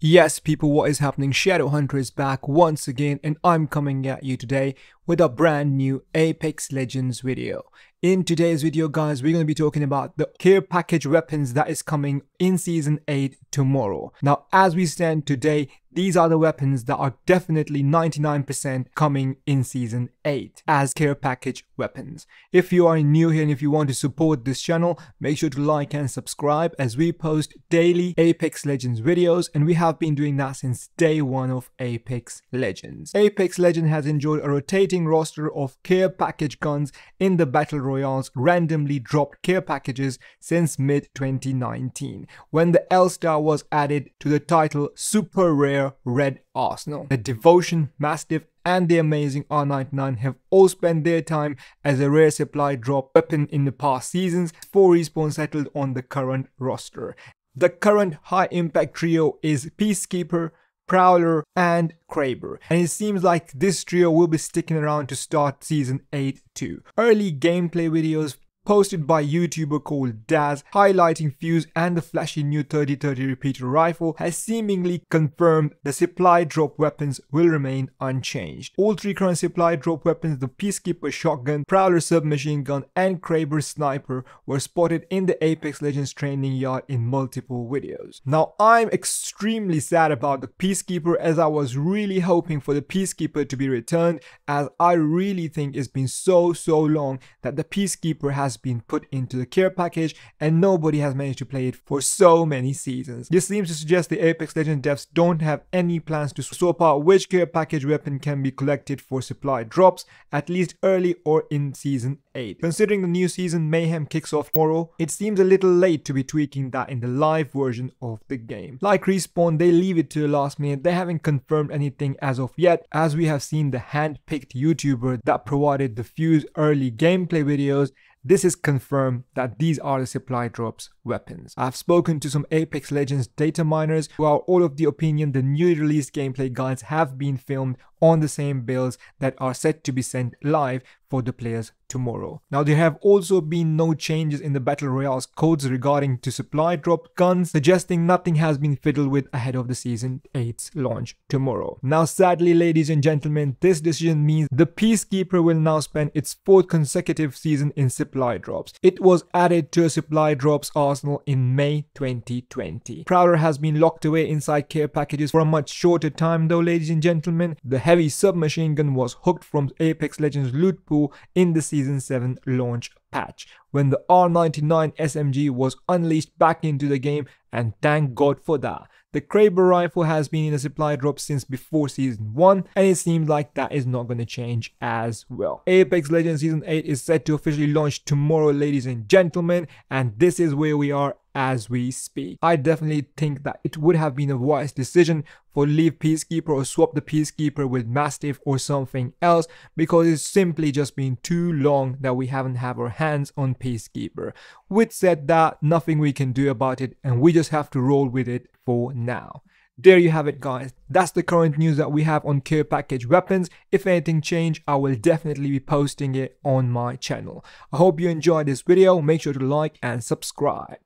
Yes, people, what is happening? Shadowhunter is back once again, and I'm coming at you today with a brand new Apex Legends video. In today's video guys, we're going to be talking about the care package weapons that is coming in Season 8 tomorrow. Now as we stand today, these are the weapons that are definitely 99% coming in Season 8 as care package weapons. If you are new here and if you want to support this channel, make sure to like and subscribe as we post daily Apex Legends videos and we have been doing that since day one of Apex Legends. Apex Legends has enjoyed a rotating roster of care package guns in the Battle Royale's randomly dropped care packages since mid 2019, when the L Star was added to the title Super Rare Red Arsenal. The Devotion, Mastiff, and the amazing R99 have all spent their time as a rare supply drop weapon in the past seasons before Respawn settled on the current roster. The current high impact trio is Peacekeeper, Prowler, and Kraber. And it seems like this trio will be sticking around to start Season 8 too. Early gameplay videos posted by YouTuber called Daz, highlighting Fuse and the flashy new 3030 repeater rifle, has seemingly confirmed the supply drop weapons will remain unchanged. All three current supply drop weapons, the Peacekeeper shotgun, Prowler submachine gun, and Kraber sniper, were spotted in the Apex Legends training yard in multiple videos. Now, I'm extremely sad about the Peacekeeper as I was really hoping for the Peacekeeper to be returned, as I really think it's been so, so long that the Peacekeeper has been put into the care package and nobody has managed to play it for so many seasons. This seems to suggest the Apex Legends devs don't have any plans to swap out which care package weapon can be collected for supply drops, at least early or in season 8. Considering the new season Mayhem kicks off tomorrow, it seems a little late to be tweaking that in the live version of the game. Like Respawn, they leave it to the last minute, they haven't confirmed anything as of yet, as we have seen the hand-picked YouTuber that provided the Fuse early gameplay videos this is confirmed that these are the supply drops weapons. I've spoken to some Apex Legends data miners who are all of the opinion the newly released gameplay guides have been filmed on the same builds that are set to be sent live for the players tomorrow. Now there have also been no changes in the Battle Royale's codes regarding to supply drop guns, suggesting nothing has been fiddled with ahead of the Season 8's launch tomorrow. Now sadly ladies and gentlemen, this decision means the Peacekeeper will now spend its fourth consecutive season in supply drops. It was added to a supply drops arsenal in May 2020. Prowler has been locked away inside care packages for a much shorter time though ladies and gentlemen. The heavy submachine gun was hooked from Apex Legends loot pool in the Season 7 launch patch, when the R99 SMG was unleashed back into the game, and thank god for that. The Kraber rifle has been in a supply drop since before Season 1, and it seems like that is not going to change as well. Apex Legends Season 8 is set to officially launch tomorrow, ladies and gentlemen, and this is where we are as we speak. I definitely think that it would have been a wise decision for leave Peacekeeper or swap the Peacekeeper with Mastiff or something else because it's simply just been too long that we haven't have our hands on Peacekeeper. With said that, nothing we can do about it and we just have to roll with it for now there you have it guys that's the current news that we have on care package weapons if anything change i will definitely be posting it on my channel i hope you enjoyed this video make sure to like and subscribe